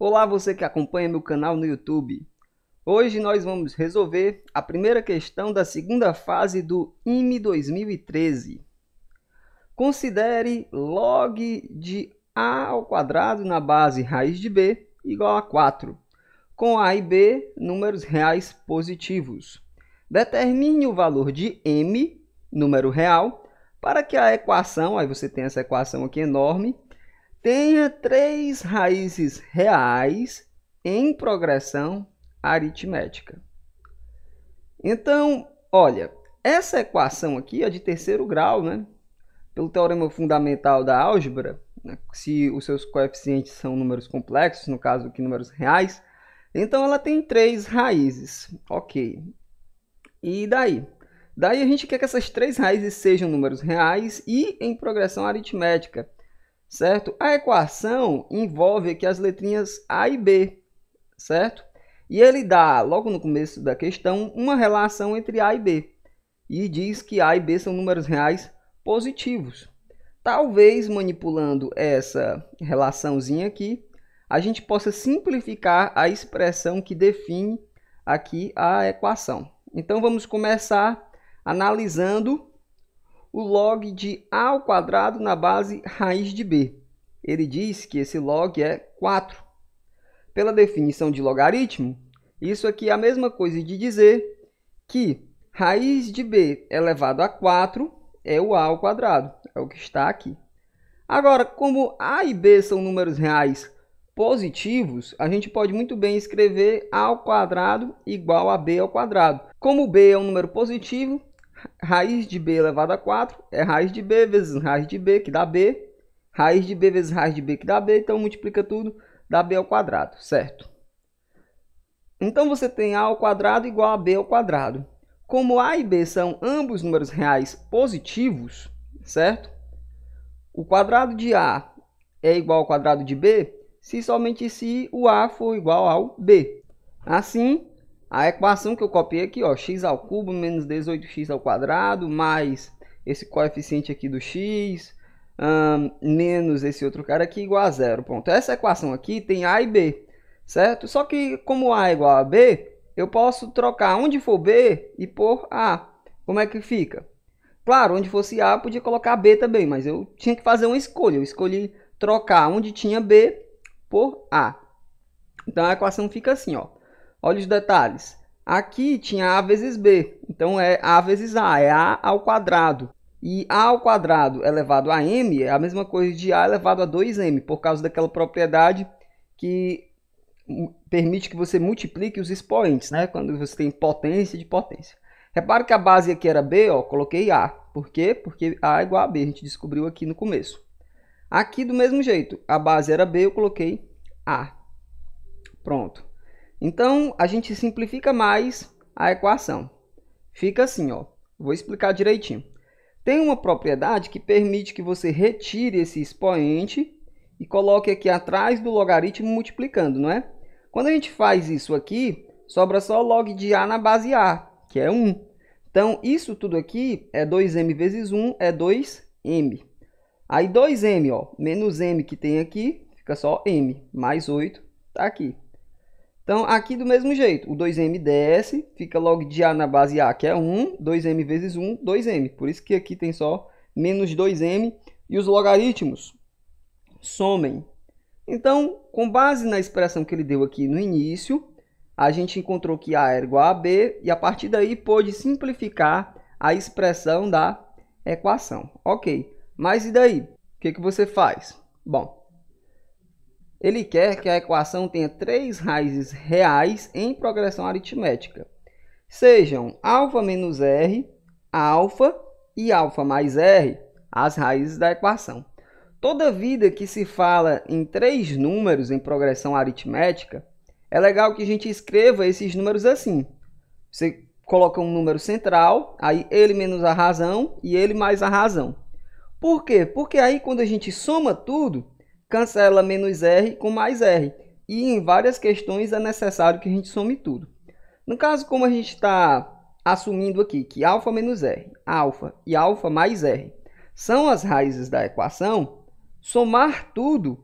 Olá você que acompanha meu canal no YouTube. Hoje nós vamos resolver a primeira questão da segunda fase do IME 2013. Considere log de a ao quadrado na base raiz de b igual a 4, com a e b números reais positivos. Determine o valor de m, número real, para que a equação, aí você tem essa equação aqui enorme, Tenha três raízes reais em progressão aritmética. Então, olha, essa equação aqui é de terceiro grau, né? Pelo teorema fundamental da álgebra, né? se os seus coeficientes são números complexos, no caso aqui números reais, então ela tem três raízes, ok. E daí? Daí a gente quer que essas três raízes sejam números reais e em progressão aritmética certo? A equação envolve aqui as letrinhas A e B, certo? E ele dá, logo no começo da questão, uma relação entre A e B. E diz que A e B são números reais positivos. Talvez manipulando essa relaçãozinha aqui, a gente possa simplificar a expressão que define aqui a equação. Então vamos começar analisando o log de a ao quadrado na base raiz de b. Ele diz que esse log é 4. Pela definição de logaritmo, isso aqui é a mesma coisa de dizer que raiz de b elevado a 4 é o a ao quadrado, é o que está aqui. Agora, como a e b são números reais positivos, a gente pode muito bem escrever a ao quadrado igual a b ao quadrado. Como b é um número positivo, Raiz de b elevado a 4 é raiz de b vezes raiz de b, que dá b. Raiz de b vezes raiz de b, que dá b. Então, multiplica tudo, dá b ao quadrado, certo? Então, você tem a ao quadrado igual a b ao quadrado. Como a e b são ambos números reais positivos, certo? O quadrado de a é igual ao quadrado de b se somente se o a for igual ao b. Assim, a equação que eu copiei aqui, ó, x ao cubo menos 18x ao quadrado mais esse coeficiente aqui do x um, menos esse outro cara aqui igual a zero. Pronto. Essa equação aqui tem a e b, certo? Só que como a é igual a b, eu posso trocar onde for b e por a. Como é que fica? Claro, onde fosse a, podia colocar b também, mas eu tinha que fazer uma escolha. Eu escolhi trocar onde tinha b por a. Então a equação fica assim, ó. Olha os detalhes. Aqui tinha A vezes B, então é A vezes A, é A ao quadrado. E A ao quadrado elevado a M é a mesma coisa de A elevado a 2M, por causa daquela propriedade que permite que você multiplique os expoentes, né? quando você tem potência de potência. Repare que a base aqui era B, ó, coloquei A. Por quê? Porque A é igual a B, a gente descobriu aqui no começo. Aqui do mesmo jeito, a base era B, eu coloquei A. Pronto. Então, a gente simplifica mais a equação. Fica assim, ó. Vou explicar direitinho. Tem uma propriedade que permite que você retire esse expoente e coloque aqui atrás do logaritmo multiplicando, não é? Quando a gente faz isso aqui, sobra só log de A na base A, que é 1. Então, isso tudo aqui é 2m vezes 1, é 2m. Aí, 2m, ó, menos m que tem aqui, fica só m, mais 8, tá aqui. Então, aqui do mesmo jeito, o 2m desce, fica log de A na base A, que é 1, 2m vezes 1, 2m. Por isso que aqui tem só menos 2m. E os logaritmos somem. Então, com base na expressão que ele deu aqui no início, a gente encontrou que A era igual a B, e a partir daí pôde simplificar a expressão da equação. Ok, mas e daí? O que, que você faz? Bom, ele quer que a equação tenha três raízes reais em progressão aritmética. Sejam alfa menos r, alfa e alfa mais r, as raízes da equação. Toda vida que se fala em três números em progressão aritmética, é legal que a gente escreva esses números assim. Você coloca um número central, aí ele menos a razão e ele mais a razão. Por quê? Porque aí quando a gente soma tudo, cancela menos R com mais R. E em várias questões é necessário que a gente some tudo. No caso, como a gente está assumindo aqui que alfa menos R, alfa e alfa mais R são as raízes da equação, somar tudo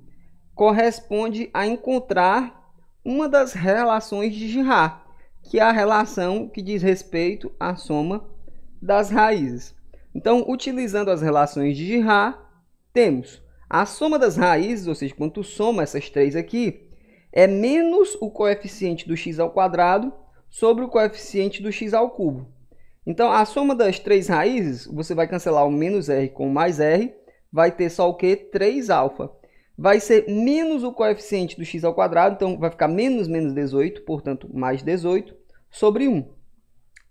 corresponde a encontrar uma das relações de Girard, que é a relação que diz respeito à soma das raízes. Então, utilizando as relações de Girard, temos a soma das raízes, ou seja, quando tu soma essas três aqui, é menos o coeficiente do x ao quadrado sobre o coeficiente do x ao cubo. Então, a soma das três raízes, você vai cancelar o menos r com mais r, vai ter só o quê? 3 alfa. Vai ser menos o coeficiente do x ao quadrado, então vai ficar menos menos 18, portanto, mais 18, sobre 1.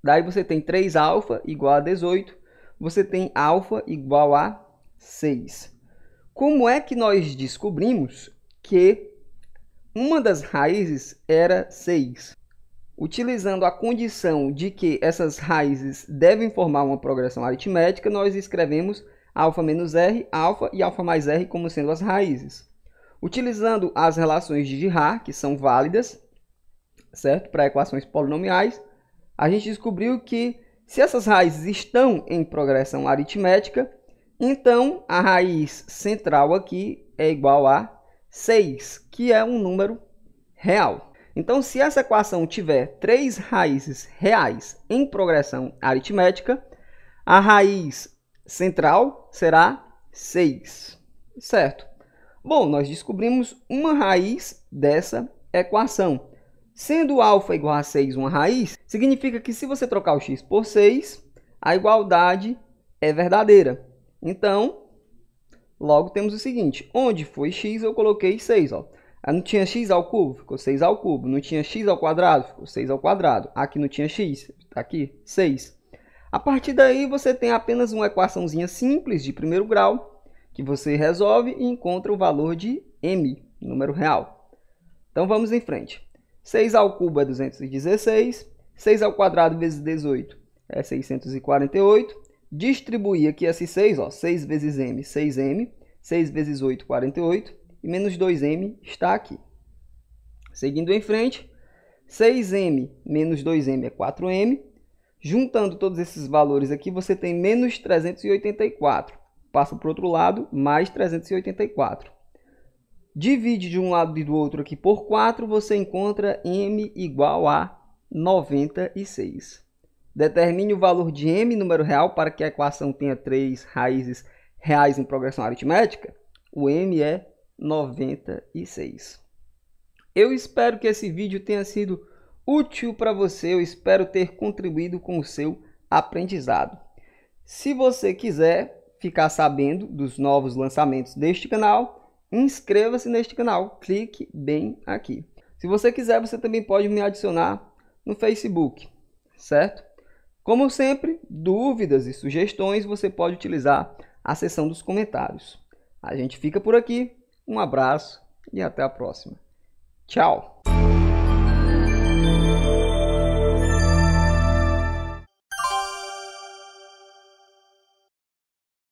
Daí você tem 3 alfa igual a 18, você tem alfa igual a 6. Como é que nós descobrimos que uma das raízes era 6? Utilizando a condição de que essas raízes devem formar uma progressão aritmética, nós escrevemos alfa menos r, alfa e alfa mais r como sendo as raízes. Utilizando as relações de Girard, que são válidas, certo? Para equações polinomiais, a gente descobriu que se essas raízes estão em progressão aritmética, então, a raiz central aqui é igual a 6, que é um número real. Então, se essa equação tiver três raízes reais em progressão aritmética, a raiz central será 6, certo? Bom, nós descobrimos uma raiz dessa equação. Sendo alfa igual a 6 uma raiz, significa que se você trocar o x por 6, a igualdade é verdadeira. Então, logo temos o seguinte, onde foi x eu coloquei 6, ó. Ah, não tinha x ao cubo, ficou 6 ao cubo. Não tinha x ao quadrado, ficou 6 ao quadrado. Aqui não tinha x, aqui 6. A partir daí você tem apenas uma equaçãozinha simples de primeiro grau que você resolve e encontra o valor de m, número real. Então vamos em frente. 6 ao cubo é 216, 6 ao quadrado vezes 18 é 648, distribuir aqui esses 6, ó, 6 vezes m, 6m, 6 vezes 8, 48, e menos 2m está aqui. Seguindo em frente, 6m menos 2m é 4m. Juntando todos esses valores aqui, você tem menos 384. Passa para o outro lado, mais 384. Divide de um lado e do outro aqui por 4, você encontra m igual a 96. Determine o valor de m número real para que a equação tenha três raízes reais em progressão aritmética. O m é 96. Eu espero que esse vídeo tenha sido útil para você. Eu espero ter contribuído com o seu aprendizado. Se você quiser ficar sabendo dos novos lançamentos deste canal, inscreva-se neste canal. Clique bem aqui. Se você quiser, você também pode me adicionar no Facebook, certo? Como sempre, dúvidas e sugestões você pode utilizar a seção dos comentários. A gente fica por aqui, um abraço e até a próxima. Tchau!